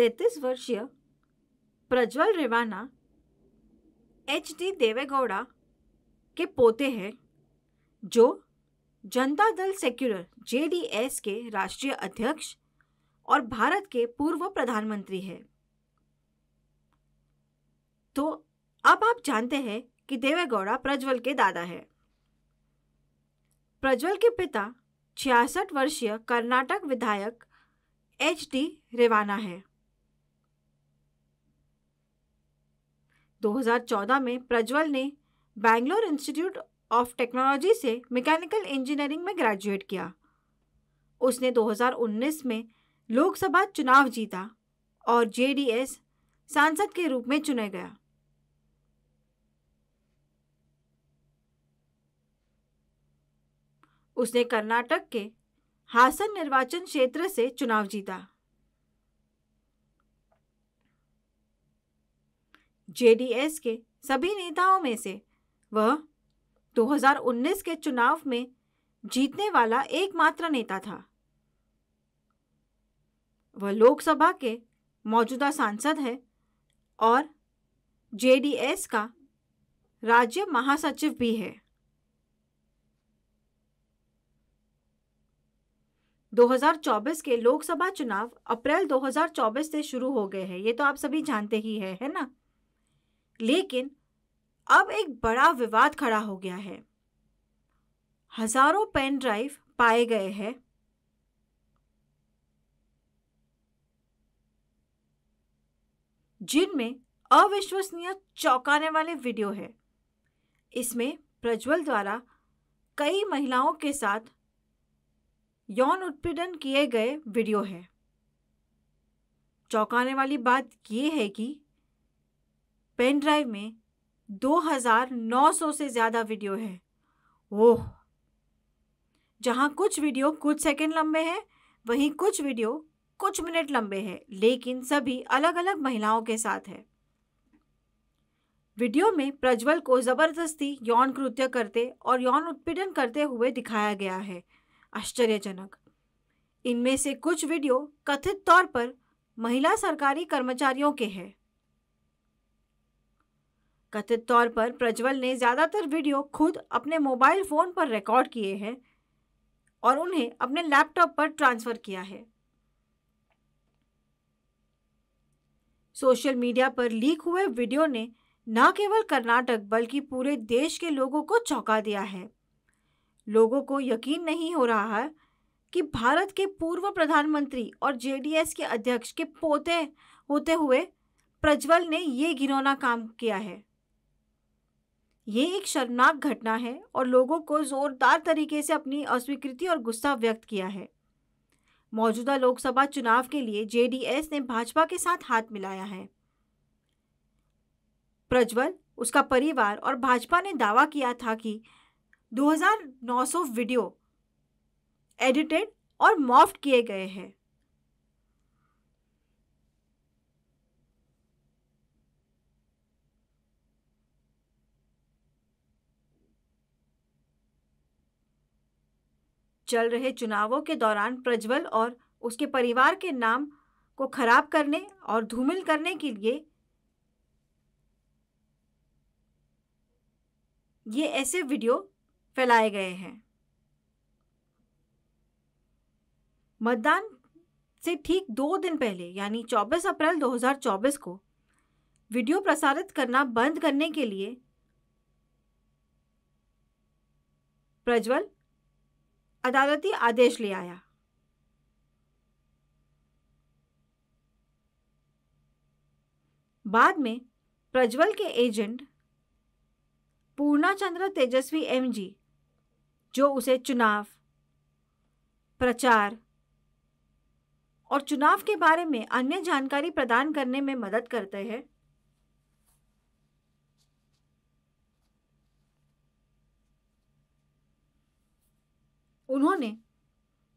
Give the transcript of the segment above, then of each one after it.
तेहतीस वर्षीय Prajwal Revanna H D Devegowda के पोते हैं जो जनता दल सेक्युलर जेडीएस के राष्ट्रीय अध्यक्ष और भारत के पूर्व प्रधानमंत्री हैं तो अब आप जानते हैं कि देवेगौड़ा प्रज्वल के दादा है प्रज्वल के पिता छियासठ वर्षीय कर्नाटक विधायक एच डी रेवाना है 2014 में प्रज्वल ने बैंगलोर इंस्टीट्यूट ऑफ टेक्नोलॉजी से मैकेनिकल इंजीनियरिंग में ग्रेजुएट किया उसने 2019 में लोकसभा चुनाव जीता और जेडीएस सांसद के रूप में चुने गया उसने कर्नाटक के हासन निर्वाचन क्षेत्र से चुनाव जीता जेडीएस के सभी नेताओं में से वह 2019 के चुनाव में जीतने वाला एकमात्र नेता था वह लोकसभा के मौजूदा सांसद है और जेडीएस का राज्य महासचिव भी है 2024 के लोकसभा चुनाव अप्रैल 2024 से शुरू हो गए हैं ये तो आप सभी जानते ही है है ना लेकिन अब एक बड़ा विवाद खड़ा हो गया है हजारों पेन ड्राइव पाए गए हैं जिनमें अविश्वसनीय चौंकाने वाले वीडियो है इसमें प्रज्वल द्वारा कई महिलाओं के साथ यौन उत्पीड़न किए गए वीडियो है चौंकाने वाली बात यह है कि पेन ड्राइव में 2900 से ज़्यादा वीडियो है ओह जहाँ कुछ वीडियो कुछ सेकंड लंबे हैं वहीं कुछ वीडियो कुछ मिनट लंबे हैं लेकिन सभी अलग अलग महिलाओं के साथ है वीडियो में प्रज्वल को ज़बरदस्ती यौन कृत्य करते और यौन उत्पीड़न करते हुए दिखाया गया है आश्चर्यजनक इनमें से कुछ वीडियो कथित तौर पर महिला सरकारी कर्मचारियों के हैं कथित तौर पर प्रज्वल ने ज़्यादातर वीडियो खुद अपने मोबाइल फ़ोन पर रिकॉर्ड किए हैं और उन्हें अपने लैपटॉप पर ट्रांसफ़र किया है सोशल मीडिया पर लीक हुए वीडियो ने न केवल कर्नाटक बल्कि पूरे देश के लोगों को चौंका दिया है लोगों को यकीन नहीं हो रहा है कि भारत के पूर्व प्रधानमंत्री और जेडीएस के अध्यक्ष के पोते होते हुए प्रज्वल ने ये घिनौना काम किया है ये एक शर्मनाक घटना है और लोगों को जोरदार तरीके से अपनी अस्वीकृति और गुस्सा व्यक्त किया है मौजूदा लोकसभा चुनाव के लिए जेडीएस ने भाजपा के साथ हाथ मिलाया है प्रज्वल उसका परिवार और भाजपा ने दावा किया था कि 2900 वीडियो एडिटेड और मॉफ्ट किए गए हैं चल रहे चुनावों के दौरान प्रज्वल और उसके परिवार के नाम को खराब करने और धूमिल करने के लिए ये ऐसे वीडियो फैलाए गए हैं मतदान से ठीक दो दिन पहले यानी 24 अप्रैल 2024 को वीडियो प्रसारित करना बंद करने के लिए प्रज्वल अदालती आदेश ले आया बाद में प्रज्वल के एजेंट पूर्णाचंद्र तेजस्वी एमजी जो उसे चुनाव प्रचार और चुनाव के बारे में अन्य जानकारी प्रदान करने में मदद करते हैं उन्होंने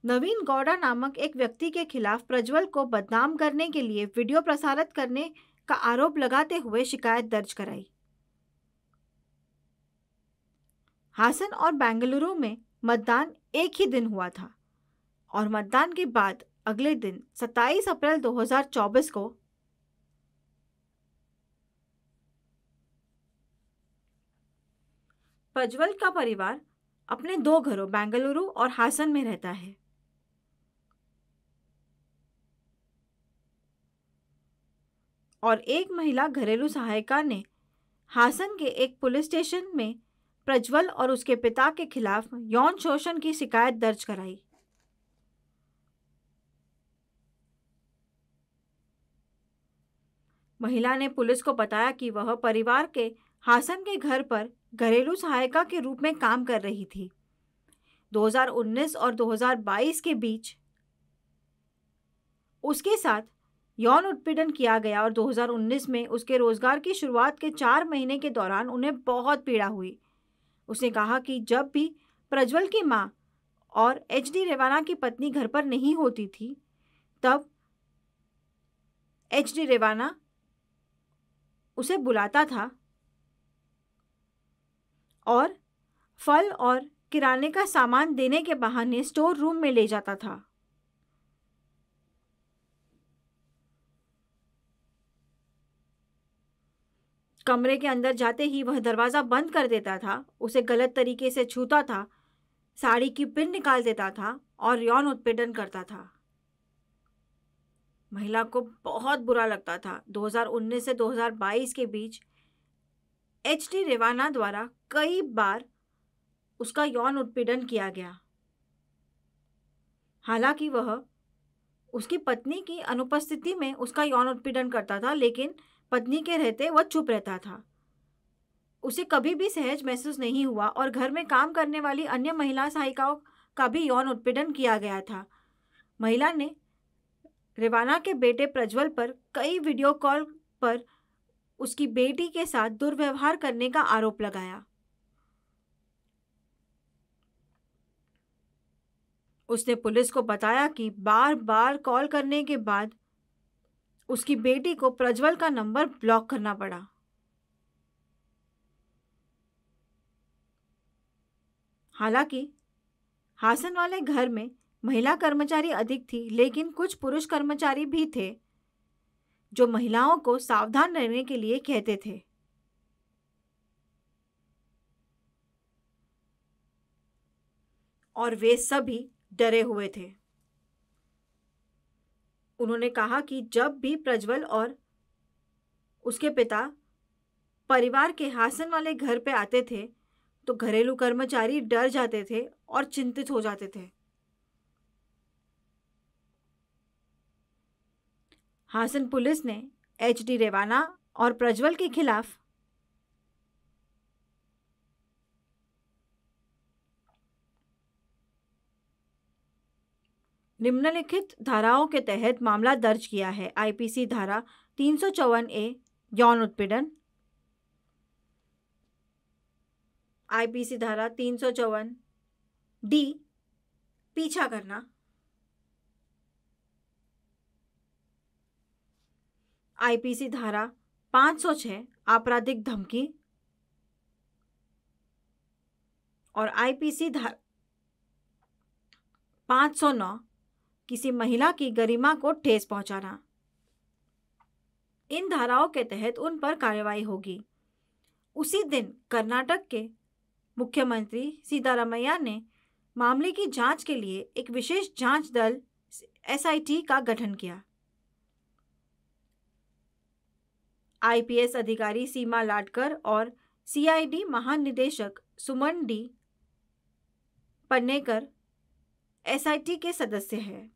नवीन गौड़ा नामक एक व्यक्ति के खिलाफ प्रज्वल को बदनाम करने के लिए वीडियो प्रसारित करने का आरोप लगाते हुए शिकायत दर्ज कराई हासन और बेंगलुरु में मतदान एक ही दिन हुआ था और मतदान के बाद अगले दिन 27 अप्रैल 2024 को प्रज्वल का परिवार अपने दो घरों बेंगलुरु और हासन में रहता है और एक महिला घरेलू सहायिका ने हासन के एक पुलिस स्टेशन में प्रज्वल और उसके पिता के खिलाफ यौन शोषण की शिकायत दर्ज कराई महिला ने पुलिस को बताया कि वह परिवार के हासन के घर पर घरेलू सहायिका के रूप में काम कर रही थी 2019 और 2022 के बीच उसके साथ यौन उत्पीड़न किया गया और 2019 में उसके रोजगार की शुरुआत के चार महीने के दौरान उन्हें बहुत पीड़ा हुई उसने कहा कि जब भी प्रज्वल की माँ और एच डी रेवाना की पत्नी घर पर नहीं होती थी तब एच डी रेवाना उसे बुलाता था और फल और किराने का सामान देने के बहाने स्टोर रूम में ले जाता था कमरे के अंदर जाते ही वह दरवाज़ा बंद कर देता था उसे गलत तरीके से छूता था साड़ी की पिन निकाल देता था और यौन उत्पीड़न करता था महिला को बहुत बुरा लगता था 2019 से 2022 के बीच एच डी रेवाना द्वारा कई बार उसका यौन उत्पीड़न किया गया हालांकि वह उसकी पत्नी की अनुपस्थिति में उसका यौन उत्पीड़न करता था लेकिन पत्नी के रहते वह चुप रहता था उसे कभी भी सहज महसूस नहीं हुआ और घर में काम करने वाली अन्य महिला सहायिकाओं का भी यौन उत्पीड़न किया गया था महिला ने रिवाना के बेटे प्रज्वल पर कई वीडियो कॉल पर उसकी बेटी के साथ दुर्व्यवहार करने का आरोप लगाया उसने पुलिस को बताया कि बार बार कॉल करने के बाद उसकी बेटी को प्रज्वल का नंबर ब्लॉक करना पड़ा हालांकि हासन वाले घर में महिला कर्मचारी अधिक थी लेकिन कुछ पुरुष कर्मचारी भी थे जो महिलाओं को सावधान रहने के लिए कहते थे और वे सभी डरे हुए थे उन्होंने कहा कि जब भी प्रज्वल और उसके पिता परिवार के हासन वाले घर पे आते थे तो घरेलू कर्मचारी डर जाते थे और चिंतित हो जाते थे हासन पुलिस ने एच डी रेवाना और प्रज्वल के खिलाफ निम्नलिखित धाराओं के तहत मामला दर्ज किया है आईपीसी धारा तीन सौ चौवन ए यौन उत्पीड़न आईपीसी धारा तीन सौ चौवन डी पीछा करना आईपीसी धारा 506 आपराधिक धमकी और आईपीसी धारा 509 किसी महिला की गरिमा को ठेस पहुंचाना इन धाराओं के तहत उन पर कार्रवाई होगी उसी दिन कर्नाटक के मुख्यमंत्री सीतारामैया ने मामले की जांच के लिए एक विशेष जांच दल एसआईटी का गठन किया आईपीएस अधिकारी सीमा लाटकर और सीआईडी महानिदेशक सुमन डी पन्नेकर एसआईटी के सदस्य हैं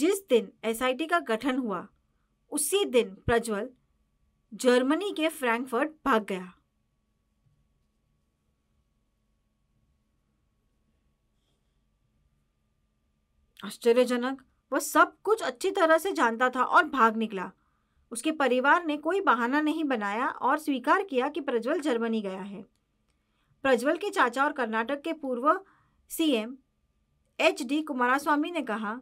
जिस दिन एसआईटी का गठन हुआ उसी दिन प्रज्वल जर्मनी के फ्रैंकफर्ट भाग गया आश्चर्यजनक वह सब कुछ अच्छी तरह से जानता था और भाग निकला उसके परिवार ने कोई बहाना नहीं बनाया और स्वीकार किया कि प्रज्वल जर्मनी गया है प्रज्वल के चाचा और कर्नाटक के पूर्व सीएम एच डी कुमारास्वामी ने कहा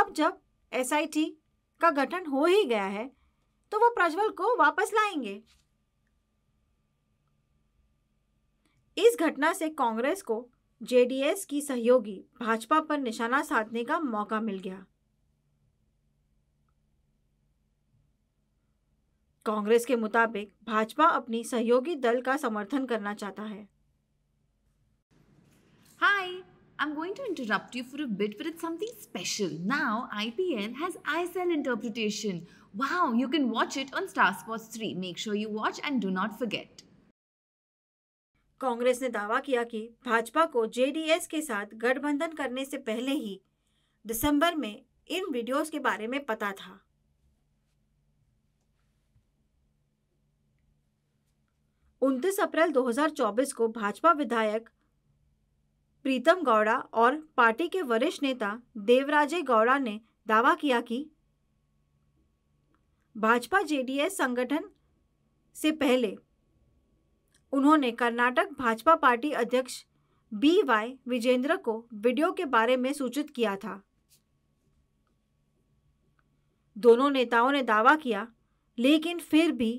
अब जब एसआईटी का गठन हो ही गया है तो वो प्रज्वल को वापस लाएंगे इस घटना से कांग्रेस को जेडीएस की सहयोगी भाजपा पर निशाना साधने का मौका मिल गया कांग्रेस के मुताबिक भाजपा अपनी सहयोगी दल का समर्थन करना चाहता है हाय I'm going to interrupt you for a bit, but it's something special. Now, IPL has ISL interpretation. Wow, you can watch it on Star Sports 3. Make sure you watch and do not forget. Congress ने दावा किया कि भाजपा को JDS के साथ गठबंधन करने से पहले ही दिसंबर में इन वीडियोस के बारे में पता था उनतीस अप्रैल 2024 को भाजपा विधायक प्रीतम गौड़ा और पार्टी के वरिष्ठ नेता देवराजे गौड़ा ने दावा किया कि भाजपा जेडीएस संगठन से पहले उन्होंने कर्नाटक भाजपा पार्टी अध्यक्ष बी वाई विजेंद्र को वीडियो के बारे में सूचित किया था दोनों नेताओं ने दावा किया लेकिन फिर भी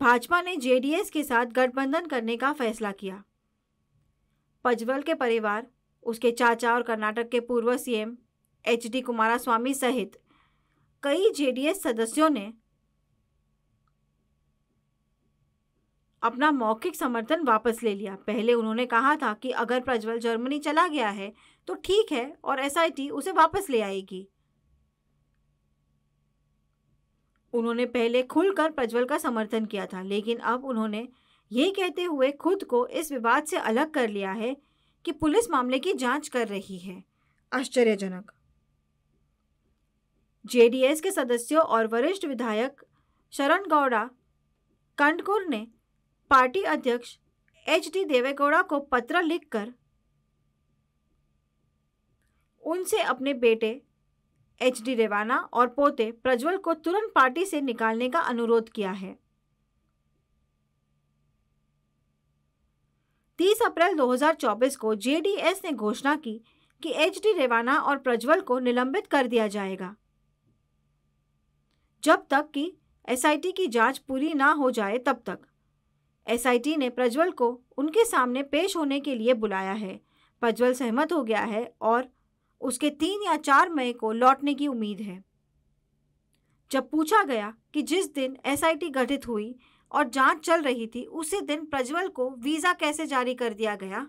भाजपा ने जेडीएस के साथ गठबंधन करने का फैसला किया पजवल के परिवार उसके चाचा और कर्नाटक के पूर्व सीएम एच डी कुमारास्वामी सहित कई जेडीएस सदस्यों ने अपना मौखिक समर्थन वापस ले लिया पहले उन्होंने कहा था कि अगर प्रज्वल जर्मनी चला गया है तो ठीक है और एस उसे वापस ले आएगी उन्होंने पहले खुलकर प्रज्वल का समर्थन किया था लेकिन अब उन्होंने ये कहते हुए खुद को इस विवाद से अलग कर लिया है कि पुलिस मामले की जांच कर रही है आश्चर्यजनक जेडीएस के सदस्यों और वरिष्ठ विधायक शरण गौड़ा कंडकुर ने पार्टी अध्यक्ष एच डी देवेगौड़ा को पत्र लिखकर उनसे अपने बेटे एच डी रेवाना और पोते प्रज्वल को तुरंत पार्टी से निकालने का अनुरोध किया है 30 अप्रैल 2024 को जेडीएस ने घोषणा की कि एच डी रेवाना और प्रज्वल को निलंबित कर दिया जाएगा जब तक कि एसआईटी की जांच पूरी ना हो जाए तब तक एसआईटी ने प्रज्वल को उनके सामने पेश होने के लिए बुलाया है प्रज्वल सहमत हो गया है और उसके तीन या चार मई को लौटने की उम्मीद है जब पूछा गया कि जिस दिन एसआईटी गठित हुई और जांच चल रही थी उसी दिन प्रज्वल को वीज़ा कैसे जारी कर दिया गया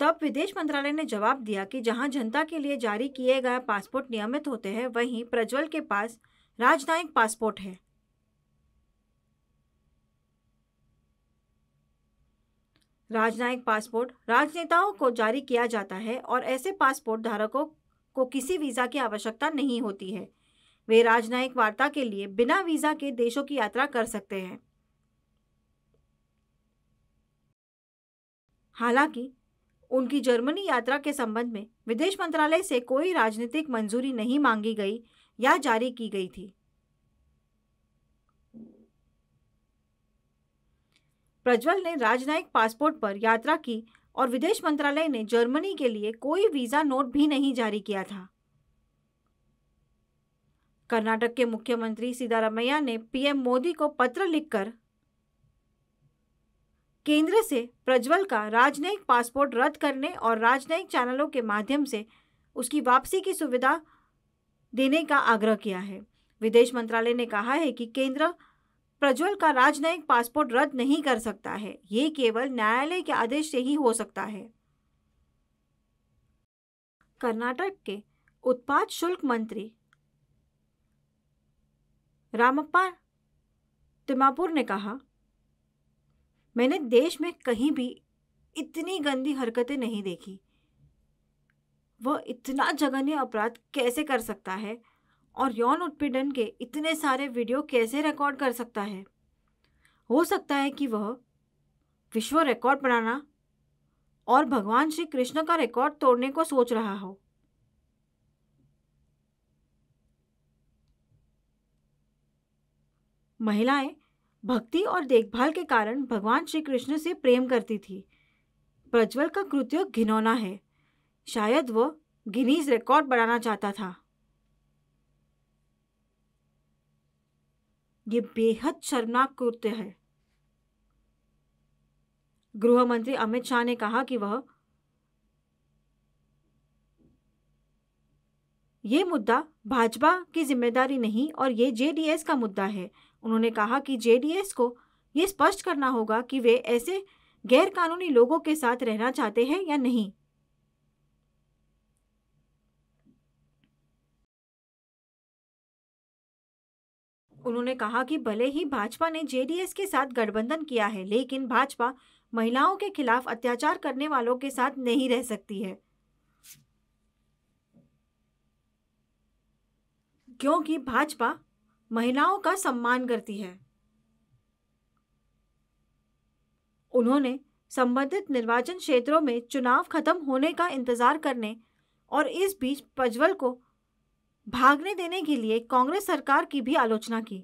तब विदेश मंत्रालय ने जवाब दिया कि जहां जनता के लिए जारी किए गए पासपोर्ट नियमित होते हैं वहीं प्रज्वल के पास राजनयिक पासपोर्ट है राजनयिक पासपोर्ट राजनेताओं को जारी किया जाता है और ऐसे पासपोर्ट धारकों को किसी वीज़ा की आवश्यकता नहीं होती है वे राजनयिक वार्ता के लिए बिना वीज़ा के देशों की यात्रा कर सकते हैं हालांकि उनकी जर्मनी यात्रा के संबंध में विदेश मंत्रालय से कोई राजनीतिक मंजूरी नहीं मांगी गई या जारी की गई थी प्रज्वल ने राजनयिक पासपोर्ट पर यात्रा की और विदेश मंत्रालय ने जर्मनी के लिए कोई वीजा नोट भी नहीं जारी किया था कर्नाटक के मुख्यमंत्री सिद्धारमैया ने पीएम मोदी को पत्र लिखकर केंद्र से प्रज्वल का राजनयिक पासपोर्ट रद्द करने और राजनयिक चैनलों के माध्यम से उसकी वापसी की सुविधा देने का आग्रह किया है विदेश मंत्रालय ने कहा है कि केंद्र प्रज्वल का राजनयिक पासपोर्ट रद्द नहीं कर सकता है ये केवल न्यायालय के आदेश से ही हो सकता है कर्नाटक के उत्पाद शुल्क मंत्री रामप्पा तिमापुर ने कहा मैंने देश में कहीं भी इतनी गंदी हरकतें नहीं देखी वह इतना जघन्य अपराध कैसे कर सकता है और यौन उत्पीड़न के इतने सारे वीडियो कैसे रिकॉर्ड कर सकता है हो सकता है कि वह विश्व रिकॉर्ड बनाना और भगवान श्री कृष्ण का रिकॉर्ड तोड़ने को सोच रहा हो महिलाएं भक्ति और देखभाल के कारण भगवान श्री कृष्ण से प्रेम करती थी प्रज्वल का कृत्य घिनौना है शायद वह गिनीज रिकॉर्ड बढ़ाना चाहता था ये बेहद शर्मनाक कृत्य है गृह मंत्री अमित शाह ने कहा कि वह ये मुद्दा भाजपा की जिम्मेदारी नहीं और ये जेडीएस का मुद्दा है उन्होंने कहा कि जेडीएस को ये स्पष्ट करना होगा कि वे ऐसे गैर कानूनी लोगों के साथ रहना चाहते हैं या नहीं उन्होंने कहा कि भले ही भाजपा ने जेडीएस के साथ गठबंधन किया है लेकिन भाजपा महिलाओं के खिलाफ अत्याचार करने वालों के साथ नहीं रह सकती है क्योंकि भाजपा महिलाओं का सम्मान करती है उन्होंने संबंधित निर्वाचन क्षेत्रों में चुनाव खत्म होने का इंतजार करने और इस बीच पजवल को भागने देने के लिए कांग्रेस सरकार की भी आलोचना की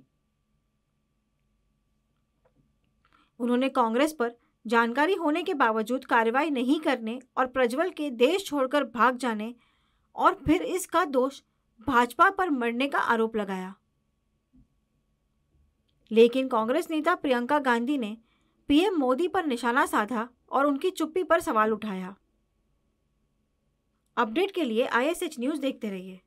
उन्होंने कांग्रेस पर जानकारी होने के बावजूद कार्रवाई नहीं करने और प्रज्वल के देश छोड़कर भाग जाने और फिर इसका दोष भाजपा पर मरने का आरोप लगाया लेकिन कांग्रेस नेता प्रियंका गांधी ने पीएम मोदी पर निशाना साधा और उनकी चुप्पी पर सवाल उठाया अपडेट के लिए आईएसएच न्यूज़ देखते रहिए